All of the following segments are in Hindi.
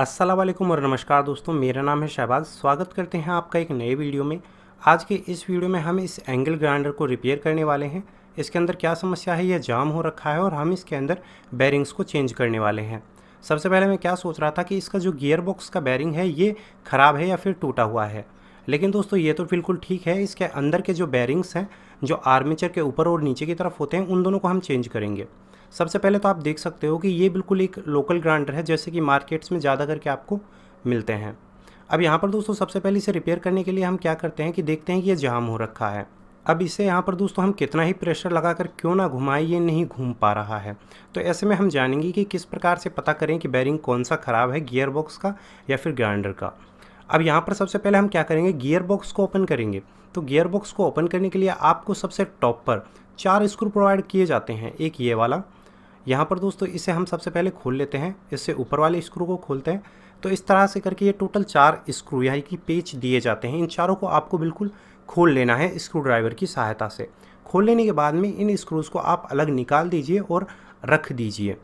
असलम और नमस्कार दोस्तों मेरा नाम है शहबाज स्वागत करते हैं आपका एक नए वीडियो में आज के इस वीडियो में हम इस एंगल ग्राइंडर को रिपेयर करने वाले हैं इसके अंदर क्या समस्या है यह जाम हो रखा है और हम इसके अंदर बैरिंग्स को चेंज करने वाले हैं सबसे पहले मैं क्या सोच रहा था कि इसका जो गियर बॉक्स का बैरिंग है ये ख़राब है या फिर टूटा हुआ है लेकिन दोस्तों ये तो बिल्कुल ठीक है इसके अंदर के जो बैरिंग्स हैं जो आर्मेचर के ऊपर और नीचे की तरफ होते हैं उन दोनों को हम चेंज करेंगे सबसे पहले तो आप देख सकते हो कि ये बिल्कुल एक लोकल ग्राइंडर है जैसे कि मार्केट्स में ज़्यादा करके आपको मिलते हैं अब यहाँ पर दोस्तों सबसे पहले इसे रिपेयर करने के लिए हम क्या करते हैं कि देखते हैं कि ये जाम हो रखा है अब इसे यहाँ पर दोस्तों हम कितना ही प्रेशर लगाकर क्यों ना घुमाएं ये नहीं घूम पा रहा है तो ऐसे में हम जानेंगे कि किस प्रकार से पता करें कि बैरिंग कौन सा ख़राब है गियर बॉक्स का या फिर ग्राइंडर का अब यहाँ पर सबसे पहले हम क्या करेंगे गियर बॉक्स को ओपन करेंगे तो गियर बॉक्स को ओपन करने के लिए आपको सबसे टॉप पर चार स्क्रू प्रोवाइड किए जाते हैं एक ये वाला यहाँ पर दोस्तों इसे हम सबसे पहले खोल लेते हैं इससे ऊपर वाले स्क्रू को खोलते हैं तो इस तरह से करके ये टोटल चार स्क्रू यानी कि पेच दिए जाते हैं इन चारों को आपको बिल्कुल खोल लेना है स्क्रू ड्राइवर की सहायता से खोल लेने के बाद में इन स्क्रूज़ को आप अलग निकाल दीजिए और रख दीजिए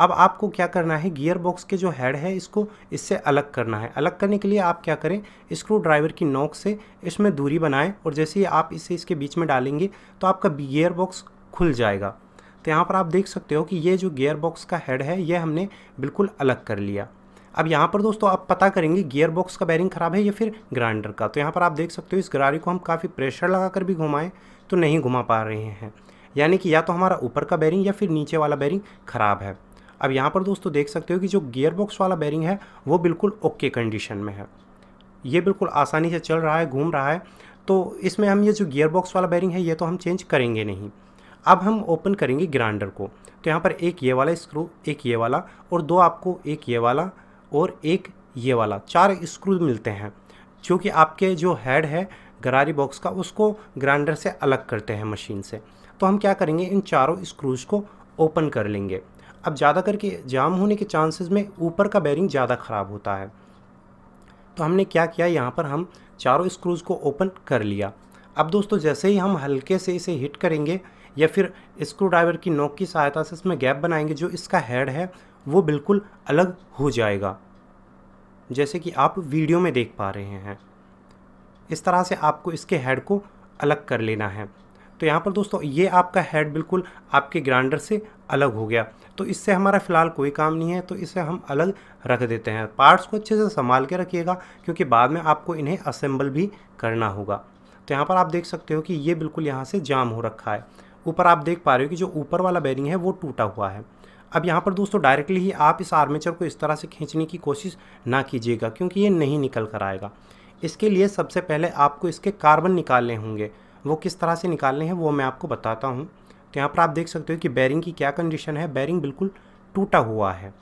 अब आपको क्या करना है गियर बॉक्स के जो हेड है इसको इससे अलग करना है अलग करने के लिए आप क्या करें स्क्रू ड्राइवर की नोक से इसमें दूरी बनाएं और जैसे ही आप इसे इसके बीच में डालेंगे तो आपका गियर बॉक्स खुल जाएगा तो यहाँ पर आप देख सकते हो कि ये जो गियर बॉक्स का हेड है ये हमने बिल्कुल अलग कर लिया अब यहाँ पर दोस्तों आप पता करेंगे गियर बॉक्स का बैरिंग ख़राब है या फिर ग्राइंडर का तो यहाँ पर आप देख सकते हो इस गरारी को हम काफ़ी प्रेशर कर भी घुमाएं तो नहीं घुमा पा रहे हैं यानी कि या तो हमारा ऊपर का बैरिंग या फिर नीचे वाला बैरिंग ख़राब है अब यहाँ पर दोस्तों देख सकते हो कि जो गियर बॉक्स वाला बैरिंग है वो बिल्कुल ओके कंडीशन में है ये बिल्कुल आसानी से चल रहा है घूम रहा है तो इसमें हम ये जो गियर बॉक्स वाला बैरिंग है ये तो हम चेंज करेंगे नहीं अब हम ओपन करेंगे ग्राइंडर को तो यहाँ पर एक ये वाला स्क्रू एक ये वाला और दो आपको एक ये वाला और एक ये वाला चार स्क्रू मिलते हैं जो कि आपके जो हेड है गरारी बॉक्स का उसको ग्राइंडर से अलग करते हैं मशीन से तो हम क्या करेंगे इन चारों स्क्रूज को ओपन कर लेंगे अब ज़्यादा करके जाम होने के चांसेस में ऊपर का बैरिंग ज़्यादा ख़राब होता है तो हमने क्या किया यहाँ पर हम चारों स्क्रूज़ को ओपन कर लिया अब दोस्तों जैसे ही हम हल्के से इसे हिट करेंगे या फिर स्क्रू ड्राइवर की नोक की सहायता से इसमें गैप बनाएंगे जो इसका हेड है वो बिल्कुल अलग हो जाएगा जैसे कि आप वीडियो में देख पा रहे हैं इस तरह से आपको इसके हेड को अलग कर लेना है तो यहाँ पर दोस्तों ये आपका हेड बिल्कुल आपके ग्राइंडर से अलग हो गया तो इससे हमारा फ़िलहाल कोई काम नहीं है तो इसे हम अलग रख देते हैं पार्ट्स को अच्छे से संभाल के रखिएगा क्योंकि बाद में आपको इन्हें असेंबल भी करना होगा तो यहाँ पर आप देख सकते हो कि ये बिल्कुल यहाँ से जाम हो रखा है ऊपर आप देख पा रहे हो कि जो ऊपर वाला बैरिंग है वो टूटा हुआ है अब यहाँ पर दोस्तों डायरेक्टली ही आप इस आर्मेचर को इस तरह से खींचने की कोशिश ना कीजिएगा क्योंकि ये नहीं निकल कर आएगा इसके लिए सबसे पहले आपको इसके कार्बन निकालने होंगे वो किस तरह से निकालने हैं वो मैं आपको बताता हूँ तो यहाँ पर आप देख सकते हो कि बैरिंग की क्या कंडीशन है बैरिंग बिल्कुल टूटा हुआ है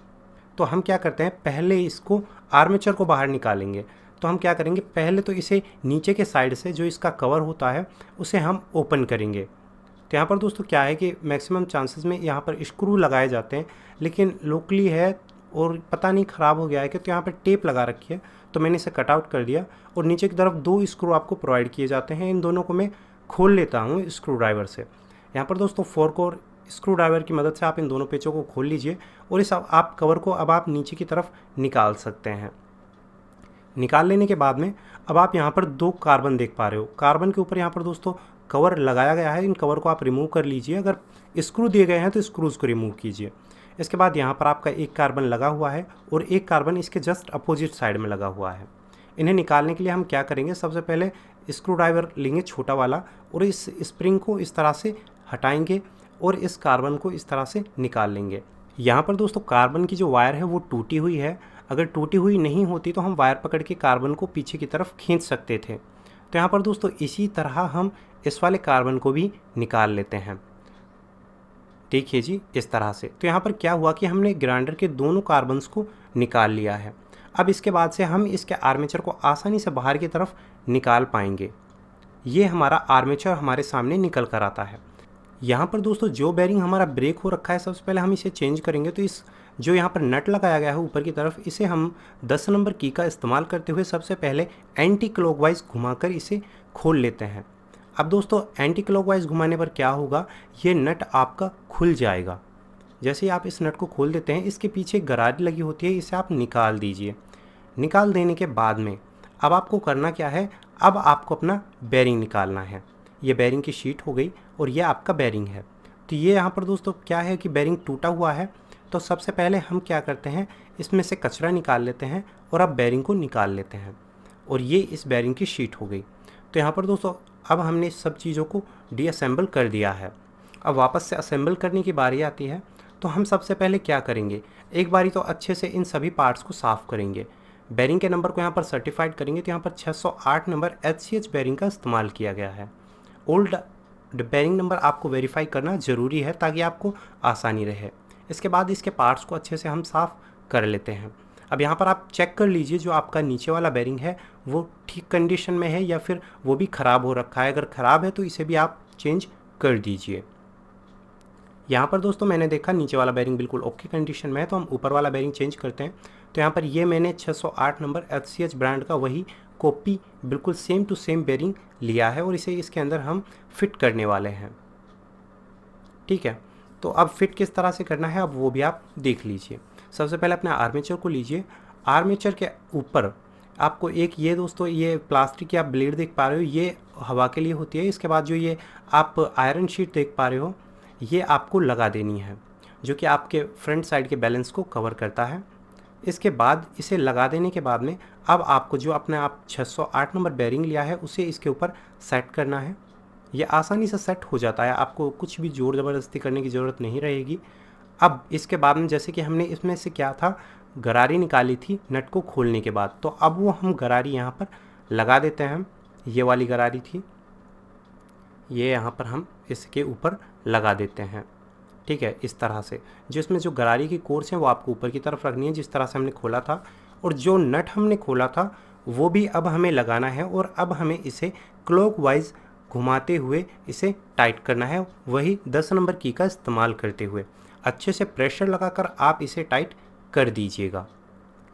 तो हम क्या करते हैं पहले इसको आर्मेचर को बाहर निकालेंगे तो हम क्या करेंगे पहले तो इसे नीचे के साइड से जो इसका कवर होता है उसे हम ओपन करेंगे तो यहाँ पर दोस्तों क्या है कि मैक्सिमम चांसेस में यहाँ पर स्क्रू लगाए जाते हैं लेकिन लोकली है और पता नहीं ख़राब हो गया है कि तो यहाँ पर टेप लगा रखी है तो मैंने इसे कटआउट कर दिया और नीचे की तरफ दो स्क्रू आपको प्रोवाइड किए जाते हैं इन दोनों को मैं खोल लेता हूँ स्क्रू ड्राइवर से यहाँ पर दोस्तों फोर कोर स्क्रू ड्राइवर की मदद से आप इन दोनों पेचों को खोल लीजिए और इस आप कवर को अब आप नीचे की तरफ निकाल सकते हैं निकाल लेने के बाद में अब आप यहाँ पर दो कार्बन देख पा रहे हो कार्बन के ऊपर यहाँ पर दोस्तों कवर लगाया गया है इन कवर को आप रिमूव कर लीजिए अगर स्क्रू दिए गए हैं तो स्क्रूज़ को रिमूव कीजिए इसके बाद यहाँ पर आपका एक कार्बन लगा हुआ है और एक कार्बन इसके जस्ट अपोजिट साइड में लगा हुआ है इन्हें निकालने के लिए हम क्या करेंगे सबसे पहले स्क्रू ड्राइवर लेंगे छोटा वाला और इस स्प्रिंग को इस तरह से हटाएंगे और इस कार्बन को इस तरह से निकाल लेंगे यहाँ पर दोस्तों कार्बन की जो वायर है वो टूटी हुई है अगर टूटी हुई नहीं होती तो हम वायर पकड़ के कार्बन को पीछे की तरफ खींच सकते थे तो यहाँ पर दोस्तों इसी तरह हम इस वाले कार्बन को भी निकाल लेते हैं देखिए जी इस तरह से तो यहाँ पर क्या हुआ कि हमने ग्राइंडर के दोनों कार्बन्स को निकाल लिया है अब इसके बाद से हम इसके आर्मेचर को आसानी से बाहर की तरफ निकाल पाएंगे ये हमारा आर्मेचर हमारे सामने निकल कर आता है यहाँ पर दोस्तों जो बैरिंग हमारा ब्रेक हो रखा है सबसे पहले हम इसे चेंज करेंगे तो इस जो यहाँ पर नट लगाया गया है ऊपर की तरफ इसे हम 10 नंबर की का इस्तेमाल करते हुए सबसे पहले एंटी क्लॉकवाइज घुमाकर इसे खोल लेते हैं अब दोस्तों एंटी क्लॉकवाइज घुमाने पर क्या होगा ये नट आपका खुल जाएगा जैसे ही आप इस नट को खोल देते हैं इसके पीछे गरारी लगी होती है इसे आप निकाल दीजिए निकाल देने के बाद में अब आपको करना क्या है अब आपको अपना बैरिंग निकालना है ये बैरिंग की शीट हो गई और ये आपका बैरिंग है तो ये यहाँ पर दोस्तों क्या है कि बैरिंग टूटा हुआ है तो सबसे पहले हम क्या करते हैं इसमें से कचरा निकाल लेते हैं और अब बैरिंग को निकाल लेते हैं और ये इस बैरिंग की शीट हो गई तो यहाँ पर दोस्तों अब हमने सब चीज़ों को डीअसेंबल कर दिया है अब वापस से असेंबल करने की बारी आती है तो हम सबसे पहले क्या करेंगे एक बारी तो अच्छे से इन सभी पार्ट्स को साफ़ करेंगे बैरिंग के नंबर को यहाँ पर सर्टिफाइड करेंगे तो यहाँ पर 608 number H C H bearing का इस्तेमाल किया गया है ओल्ड बैरिंग नंबर आपको वेरीफाई करना ज़रूरी है ताकि आपको आसानी रहे इसके बाद इसके पार्ट्स को अच्छे से हम साफ़ कर लेते हैं अब यहाँ पर आप चेक कर लीजिए जो आपका नीचे वाला बैरिंग है वो ठीक कंडीशन में है या फिर वो भी ख़राब हो रखा है अगर ख़राब है तो इसे भी आप चेंज कर दीजिए यहाँ पर दोस्तों मैंने देखा नीचे वाला बैरिंग बिल्कुल ओके कंडीशन में है तो हम ऊपर वाला बैरिंग चेंज करते हैं तो यहाँ पर ये मैंने 608 नंबर एच ब्रांड का वही कॉपी बिल्कुल सेम टू सेम बैरिंग लिया है और इसे इसके अंदर हम फिट करने वाले हैं ठीक है तो अब फिट किस तरह से करना है अब वो भी आप देख लीजिए सबसे पहले अपने आर्मेचर को लीजिए आर्मेचर के ऊपर आपको एक ये दोस्तों ये प्लास्टिक की आप ब्लेड देख पा रहे हो ये हवा के लिए होती है इसके बाद जो ये आप आयरन शीट देख पा रहे हो ये आपको लगा देनी है जो कि आपके फ्रंट साइड के बैलेंस को कवर करता है इसके बाद इसे लगा देने के बाद में अब आपको जो अपने आप 608 नंबर बैरिंग लिया है उसे इसके ऊपर सेट करना है ये आसानी से सेट हो जाता है आपको कुछ भी जोर ज़बरदस्ती करने की ज़रूरत नहीं रहेगी अब इसके बाद में जैसे कि हमने इसमें से क्या था गरारी निकाली थी नट को खोलने के बाद तो अब वो हम गरारी यहाँ पर लगा देते हैं ये वाली गरारी थी ये यहाँ पर हम इसके ऊपर लगा देते हैं ठीक है इस तरह से जिसमें जो गरारी की कोर्स है वो आपको ऊपर की तरफ रखनी है जिस तरह से हमने खोला था और जो नट हमने खोला था वो भी अब हमें लगाना है और अब हमें इसे क्लॉकवाइज घुमाते हुए इसे टाइट करना है वही दस नंबर की का इस्तेमाल करते हुए अच्छे से प्रेशर लगाकर आप इसे टाइट कर दीजिएगा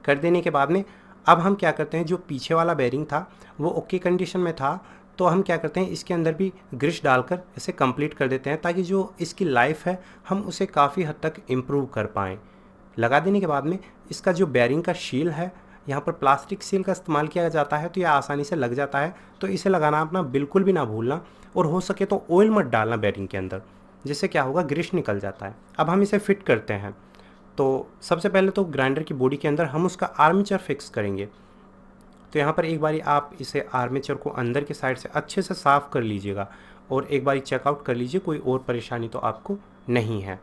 कर देने के बाद में अब हम क्या करते हैं जो पीछे वाला बैरिंग था वो ओके कंडीशन में था तो हम क्या करते हैं इसके अंदर भी ग्रिश डालकर इसे कंप्लीट कर देते हैं ताकि जो इसकी लाइफ है हम उसे काफ़ी हद तक इम्प्रूव कर पाएँ लगा देने के बाद में इसका जो बैरिंग का शील है यहाँ पर प्लास्टिक सील का इस्तेमाल किया जाता है तो यह आसानी से लग जाता है तो इसे लगाना अपना बिल्कुल भी ना भूलना और हो सके तो ऑयल मत डालना बैरिंग के अंदर जिससे क्या होगा ग्रिश निकल जाता है अब हम इसे फिट करते हैं तो सबसे पहले तो ग्राइंडर की बॉडी के अंदर हम उसका आर्मीचर फिक्स करेंगे तो यहाँ पर एक बारी आप इसे आर्मीचर को अंदर के साइड से अच्छे से साफ़ कर लीजिएगा और एक बारी चेकआउट कर लीजिए कोई और परेशानी तो आपको नहीं है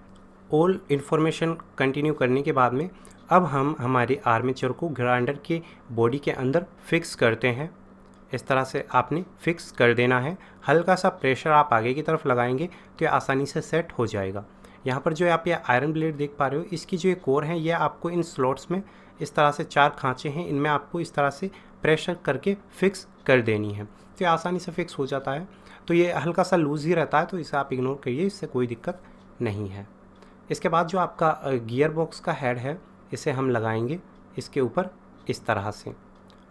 ऑल इन्फॉर्मेशन कंटिन्यू करने के बाद में अब हम हमारे आर्मेचर को ग्राइंडर के बॉडी के अंदर फिक्स करते हैं इस तरह से आपने फिक्स कर देना है हल्का सा प्रेशर आप आगे की तरफ लगाएंगे तो ये आसानी से सेट हो जाएगा यहाँ पर जो आप ये आयरन ब्लेड देख पा रहे हो इसकी जो ये कोर है ये आपको इन स्लॉट्स में इस तरह से चार खांचे हैं इनमें आपको इस तरह से प्रेशर करके फिक्स कर देनी है तो ये आसानी से फिक्स हो जाता है तो ये हल्का सा लूज़ ही रहता है तो इसे आप इग्नोर करिए इससे कोई दिक्कत नहीं है इसके बाद जो आपका गियर बॉक्स का हेड है इसे हम लगाएंगे इसके ऊपर इस तरह से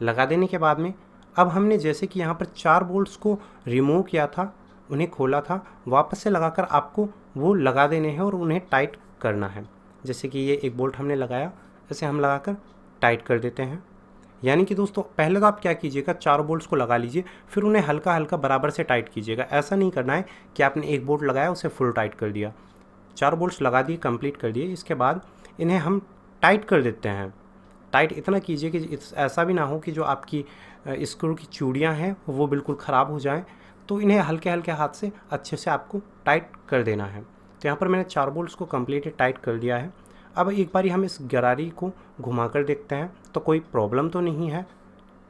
लगा देने के बाद में अब हमने जैसे कि यहाँ पर चार बोल्ट्स को रिमूव किया था उन्हें खोला था वापस से लगाकर आपको वो लगा देने हैं और उन्हें टाइट करना है जैसे कि ये एक बोल्ट हमने लगाया ऐसे हम लगाकर टाइट कर देते हैं यानी कि दोस्तों पहले तो आप क्या कीजिएगा चार बोल्ट्स को लगा लीजिए फिर उन्हें हल्का हल्का बराबर से टाइट कीजिएगा ऐसा नहीं करना है कि आपने एक बोल्ट लगाया उसे फुल टाइट कर दिया चार बोल्ट्स लगा दिए कंप्लीट कर दिए इसके बाद इन्हें हम टाइट कर देते हैं टाइट इतना कीजिए कि ऐसा भी ना हो कि जो आपकी स्क्रू की चूड़ियाँ हैं वो बिल्कुल ख़राब हो जाएँ तो इन्हें हल्के हल्के हाथ से अच्छे से आपको टाइट कर देना है तो यहाँ पर मैंने चार बोल्ट्स को कम्प्लीटली टाइट कर लिया है अब एक बार हम इस गरारी को घुमा कर देखते हैं तो कोई प्रॉब्लम तो नहीं है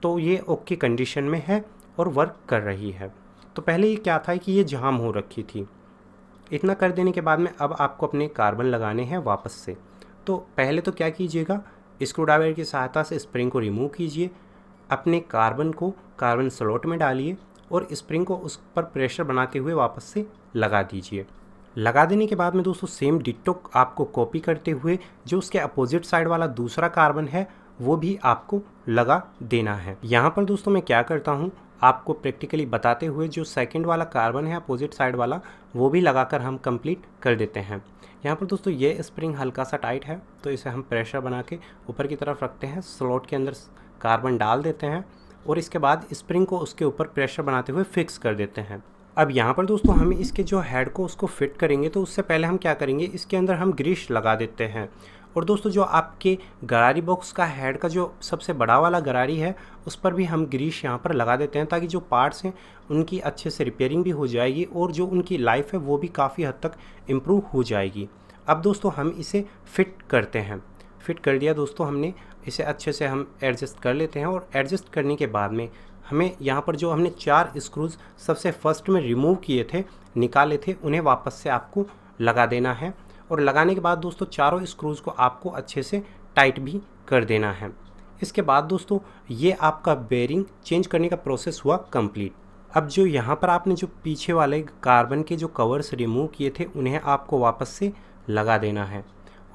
तो ये ओके कंडीशन में है और वर्क कर रही है तो पहले ये क्या था कि ये जाम हो रखी थी इतना कर देने के बाद में अब आपको अपने कार्बन लगाने हैं वापस से तो पहले तो क्या कीजिएगा स्क्रू ड्राइवर की सहायता से स्प्रिंग को रिमूव कीजिए अपने कार्बन को कार्बन स्लॉट में डालिए और स्प्रिंग को उस पर प्रेशर बनाते हुए वापस से लगा दीजिए लगा देने के बाद में दोस्तों सेम डिट्टो आपको कॉपी करते हुए जो उसके अपोजिट साइड वाला दूसरा कार्बन है वो भी आपको लगा देना है यहाँ पर दोस्तों मैं क्या करता हूँ आपको प्रैक्टिकली बताते हुए जो सेकंड वाला कार्बन है अपोजिट साइड वाला वो भी लगाकर हम कंप्लीट कर देते हैं यहाँ पर दोस्तों ये स्प्रिंग हल्का सा टाइट है तो इसे हम प्रेशर बना के ऊपर की तरफ रखते हैं स्लॉट के अंदर कार्बन डाल देते हैं और इसके बाद स्प्रिंग को उसके ऊपर प्रेशर बनाते हुए फिक्स कर देते हैं अब यहाँ पर दोस्तों हम इसके जो हेड को उसको फिट करेंगे तो उससे पहले हम क्या करेंगे इसके अंदर हम ग्रीस लगा देते हैं और दोस्तों जो आपके गरारी बॉक्स का हेड का जो सबसे बड़ा वाला गरारी है उस पर भी हम ग्रीस यहाँ पर लगा देते हैं ताकि जो पार्ट्स हैं उनकी अच्छे से रिपेयरिंग भी हो जाएगी और जो उनकी लाइफ है वो भी काफ़ी हद तक इम्प्रूव हो जाएगी अब दोस्तों हम इसे फिट करते हैं फिट कर दिया दोस्तों हमने इसे अच्छे से हम एडजस्ट कर लेते हैं और एडजस्ट करने के बाद में हमें यहाँ पर जो हमने चार स्क्रूज सबसे फर्स्ट में रिमूव किए थे निकाले थे उन्हें वापस से आपको लगा देना है और लगाने के बाद दोस्तों चारों स्क्रूज़ को आपको अच्छे से टाइट भी कर देना है इसके बाद दोस्तों ये आपका बेरिंग चेंज करने का प्रोसेस हुआ कंप्लीट अब जो यहाँ पर आपने जो पीछे वाले कार्बन के जो कवर्स रिमूव किए थे उन्हें आपको वापस से लगा देना है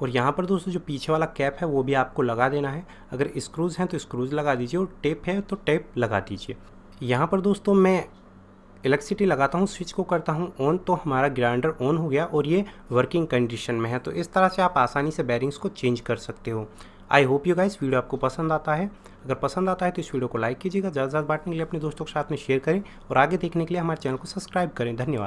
और यहाँ पर दोस्तों जो पीछे वाला कैप है वो भी आपको लगा देना है अगर स्क्रूज़ हैं तो स्क्रूज़ लगा दीजिए और टेप है तो टेप लगा दीजिए यहाँ पर दोस्तों मैं इलेक्ट्रिसिटी लगाता हूँ स्विच को करता हूँ ऑन तो हमारा ग्राइंडर ऑन हो गया और ये वर्किंग कंडीशन में है तो इस तरह से आप आसानी से बैरिंग्स को चेंज कर सकते हो I hope you guys video आपको पसंद आता है अगर पसंद आता है तो इस वीडियो को लाइक कीजिएगा ज़्यादा से ज़्यादा बांटने के लिए अपने दोस्तों के साथ में शेयर करें और आगे देखने के लिए हमारे चैनल को सब्सक्राइब करें धन्यवाद